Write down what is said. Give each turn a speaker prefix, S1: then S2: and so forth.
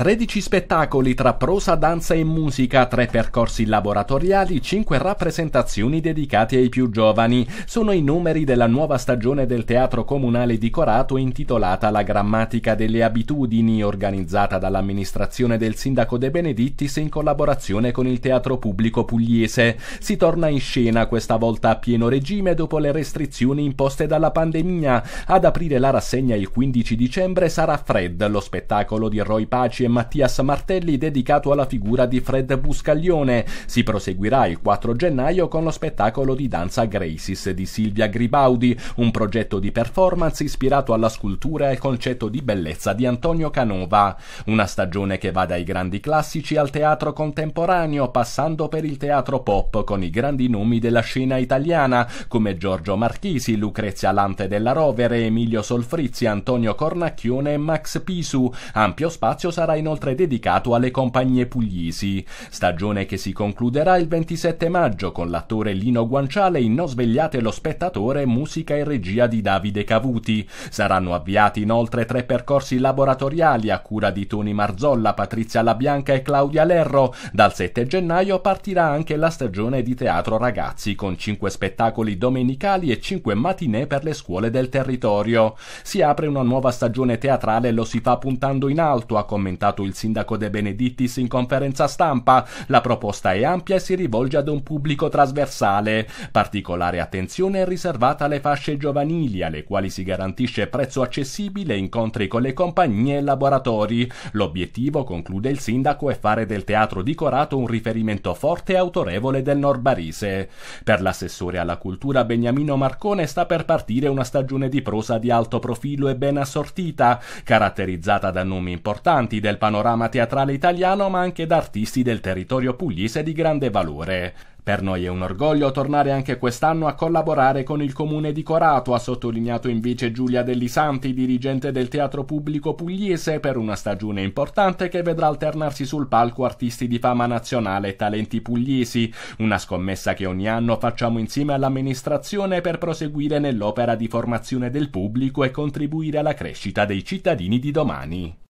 S1: 13 spettacoli tra prosa, danza e musica, 3 percorsi laboratoriali, 5 rappresentazioni dedicate ai più giovani. Sono i numeri della nuova stagione del Teatro Comunale di Corato intitolata La grammatica delle abitudini, organizzata dall'amministrazione del sindaco De Benedittis in collaborazione con il Teatro Pubblico Pugliese. Si torna in scena questa volta a pieno regime dopo le restrizioni imposte dalla pandemia. Ad aprire la rassegna il 15 dicembre sarà Fred, lo spettacolo di Roy Paci e Mattias Martelli dedicato alla figura di Fred Buscaglione. Si proseguirà il 4 gennaio con lo spettacolo di danza Graces di Silvia Gribaudi, un progetto di performance ispirato alla scultura e al concetto di bellezza di Antonio Canova. Una stagione che va dai grandi classici al teatro contemporaneo, passando per il teatro pop con i grandi nomi della scena italiana come Giorgio Marchisi, Lucrezia Lante della Rovere, Emilio Solfrizi, Antonio Cornacchione e Max Pisu. Ampio spazio sarà inoltre dedicato alle compagnie puglisi, stagione che si concluderà il 27 maggio con l'attore Lino Guanciale in No svegliate lo spettatore, musica e regia di Davide Cavuti. Saranno avviati inoltre tre percorsi laboratoriali a cura di Toni Marzolla, Patrizia Labianca e Claudia Lerro. Dal 7 gennaio partirà anche la stagione di teatro ragazzi con cinque spettacoli domenicali e cinque matinee per le scuole del territorio. Si apre una nuova stagione teatrale e lo si fa puntando in alto, a commentare commentato il sindaco De Benedittis in conferenza stampa. La proposta è ampia e si rivolge ad un pubblico trasversale. Particolare attenzione è riservata alle fasce giovanili, alle quali si garantisce prezzo accessibile, incontri con le compagnie e laboratori. L'obiettivo, conclude il sindaco, è fare del teatro di Corato un riferimento forte e autorevole del Norbarise. Per l'assessore alla cultura Beniamino Marcone sta per partire una stagione di prosa di alto profilo e ben assortita, caratterizzata da nomi importanti del panorama teatrale italiano ma anche da artisti del territorio pugliese di grande valore. Per noi è un orgoglio tornare anche quest'anno a collaborare con il comune di Corato, ha sottolineato invece Giulia Dellisanti, dirigente del teatro pubblico pugliese, per una stagione importante che vedrà alternarsi sul palco artisti di fama nazionale e talenti pugliesi. Una scommessa che ogni anno facciamo insieme all'amministrazione per proseguire nell'opera di formazione del pubblico e contribuire alla crescita dei cittadini di domani.